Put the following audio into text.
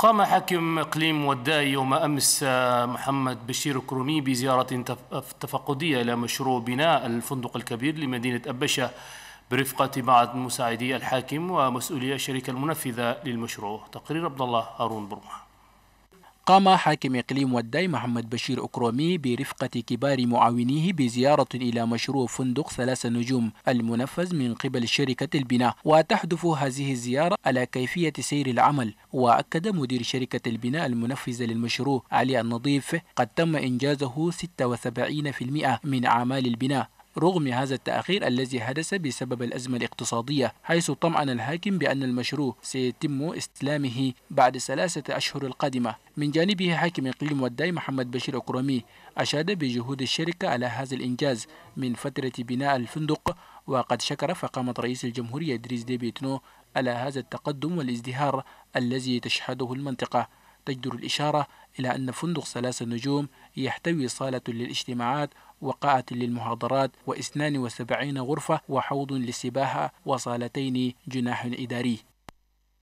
قام حاكم إقليم وداع يوم أمس محمد بشير كرومي بزيارة تفقدية إلى مشروع بناء الفندق الكبير لمدينة أبشة برفقة بعض مساعدي الحاكم ومسؤولي الشركة المنفذة للمشروع تقرير عبد الله هارون برمه قام حاكم إقليم والداي محمد بشير أكرومي برفقة كبار معاونيه بزيارة إلى مشروع فندق ثلاث نجوم المنفذ من قبل شركة البناء وتحدث هذه الزيارة على كيفية سير العمل وأكد مدير شركة البناء المنفذة للمشروع علي النظيف قد تم إنجازه 76% من أعمال البناء رغم هذا التأخير الذي حدث بسبب الأزمة الاقتصادية حيث طمأن الحاكم بأن المشروع سيتم استلامه بعد ثلاثة أشهر القادمة من جانبه حاكم إقليم والداي محمد بشير أكرمي أشاد بجهود الشركة على هذا الإنجاز من فترة بناء الفندق وقد شكر فقامة رئيس الجمهورية إدريس ديبيتنو على هذا التقدم والازدهار الذي تشهده المنطقة تجدر الإشارة إلى أن فندق ثلاث نجوم يحتوي صالة للاجتماعات وقاعة للمحاضرات و72 غرفة وحوض للسباحة وصالتين جناح إداري